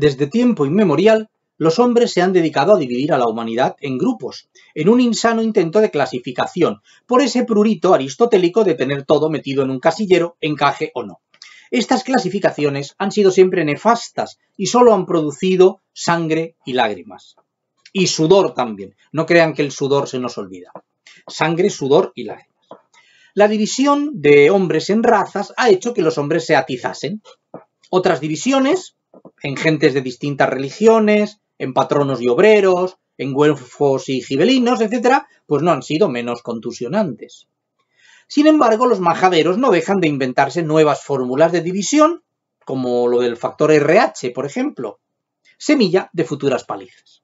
Desde tiempo inmemorial, los hombres se han dedicado a dividir a la humanidad en grupos, en un insano intento de clasificación, por ese prurito aristotélico de tener todo metido en un casillero, encaje o no. Estas clasificaciones han sido siempre nefastas y solo han producido sangre y lágrimas. Y sudor también. No crean que el sudor se nos olvida. Sangre, sudor y lágrimas. La división de hombres en razas ha hecho que los hombres se atizasen. Otras divisiones, en gentes de distintas religiones, en patronos y obreros, en güelfos y gibelinos, etc., pues no han sido menos contusionantes. Sin embargo, los majaderos no dejan de inventarse nuevas fórmulas de división, como lo del factor RH, por ejemplo, semilla de futuras palizas.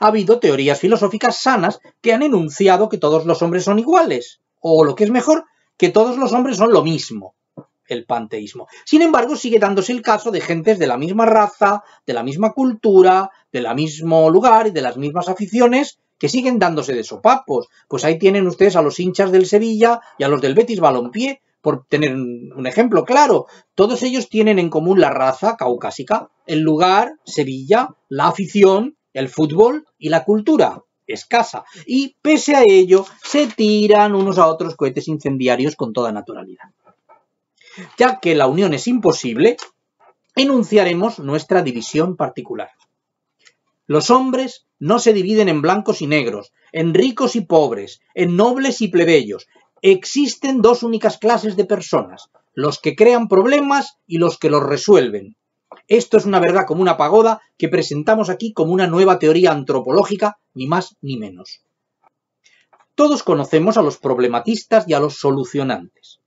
Ha habido teorías filosóficas sanas que han enunciado que todos los hombres son iguales, o lo que es mejor, que todos los hombres son lo mismo, el panteísmo. Sin embargo, sigue dándose el caso de gentes de la misma raza, de la misma cultura, del mismo lugar y de las mismas aficiones que siguen dándose de sopapos. Pues ahí tienen ustedes a los hinchas del Sevilla y a los del Betis Balompié, por tener un ejemplo claro. Todos ellos tienen en común la raza caucásica, el lugar, Sevilla, la afición, el fútbol y la cultura escasa. Y pese a ello, se tiran unos a otros cohetes incendiarios con toda naturalidad ya que la unión es imposible, enunciaremos nuestra división particular. Los hombres no se dividen en blancos y negros, en ricos y pobres, en nobles y plebeyos. Existen dos únicas clases de personas, los que crean problemas y los que los resuelven. Esto es una verdad como una pagoda que presentamos aquí como una nueva teoría antropológica, ni más ni menos. Todos conocemos a los problematistas y a los solucionantes.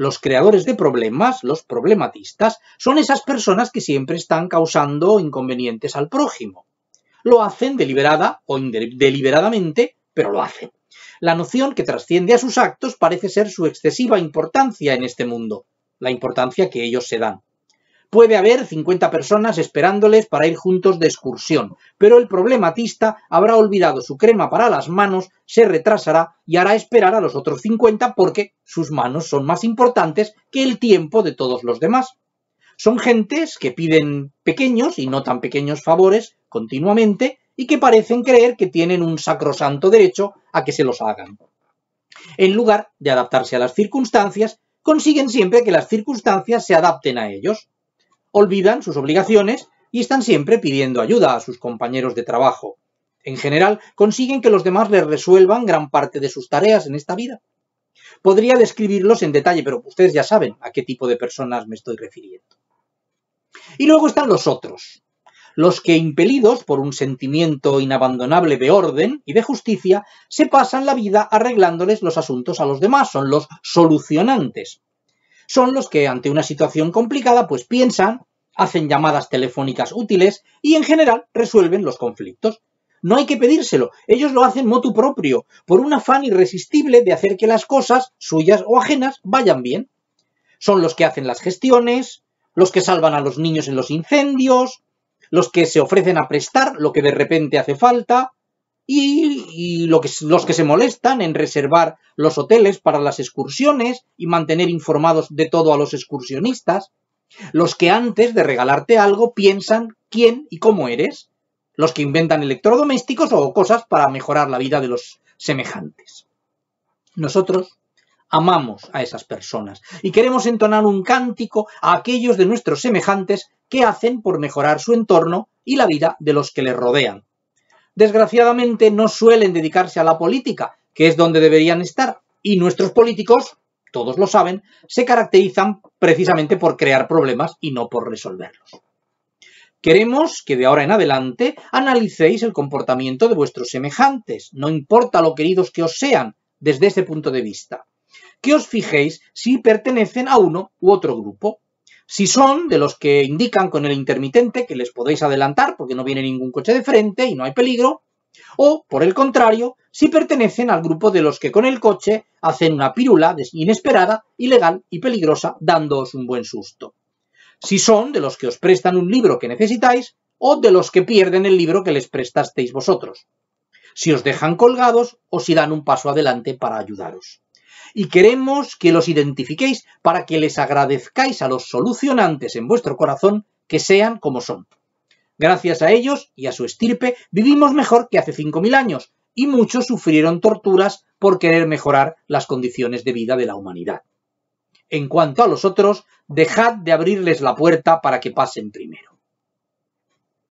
Los creadores de problemas, los problematistas, son esas personas que siempre están causando inconvenientes al prójimo. Lo hacen deliberada o deliberadamente, pero lo hacen. La noción que trasciende a sus actos parece ser su excesiva importancia en este mundo, la importancia que ellos se dan. Puede haber 50 personas esperándoles para ir juntos de excursión, pero el problematista habrá olvidado su crema para las manos, se retrasará y hará esperar a los otros 50 porque sus manos son más importantes que el tiempo de todos los demás. Son gentes que piden pequeños y no tan pequeños favores continuamente y que parecen creer que tienen un sacrosanto derecho a que se los hagan. En lugar de adaptarse a las circunstancias, consiguen siempre que las circunstancias se adapten a ellos olvidan sus obligaciones y están siempre pidiendo ayuda a sus compañeros de trabajo. En general, consiguen que los demás les resuelvan gran parte de sus tareas en esta vida. Podría describirlos en detalle, pero ustedes ya saben a qué tipo de personas me estoy refiriendo. Y luego están los otros, los que impelidos por un sentimiento inabandonable de orden y de justicia, se pasan la vida arreglándoles los asuntos a los demás, son los solucionantes son los que ante una situación complicada pues piensan, hacen llamadas telefónicas útiles y en general resuelven los conflictos. No hay que pedírselo, ellos lo hacen motu propio por un afán irresistible de hacer que las cosas, suyas o ajenas, vayan bien. Son los que hacen las gestiones, los que salvan a los niños en los incendios, los que se ofrecen a prestar lo que de repente hace falta, y, los que se molestan en reservar los hoteles para las excursiones y mantener informados de todo a los excursionistas, los que antes de regalarte algo piensan quién y cómo eres, los que inventan electrodomésticos o cosas para mejorar la vida de los semejantes. Nosotros amamos a esas personas y queremos entonar un cántico a aquellos de nuestros semejantes que hacen por mejorar su entorno y la vida de los que les rodean, desgraciadamente no suelen dedicarse a la política, que es donde deberían estar, y nuestros políticos, todos lo saben, se caracterizan precisamente por crear problemas y no por resolverlos. Queremos que de ahora en adelante analicéis el comportamiento de vuestros semejantes, no importa lo queridos que os sean desde ese punto de vista. Que os fijéis si pertenecen a uno u otro grupo. Si son de los que indican con el intermitente que les podéis adelantar porque no viene ningún coche de frente y no hay peligro, o, por el contrario, si pertenecen al grupo de los que con el coche hacen una pirula inesperada, ilegal y peligrosa, dándoos un buen susto. Si son de los que os prestan un libro que necesitáis, o de los que pierden el libro que les prestasteis vosotros. Si os dejan colgados o si dan un paso adelante para ayudaros y queremos que los identifiquéis para que les agradezcáis a los solucionantes en vuestro corazón que sean como son. Gracias a ellos y a su estirpe vivimos mejor que hace 5.000 años y muchos sufrieron torturas por querer mejorar las condiciones de vida de la humanidad. En cuanto a los otros, dejad de abrirles la puerta para que pasen primero.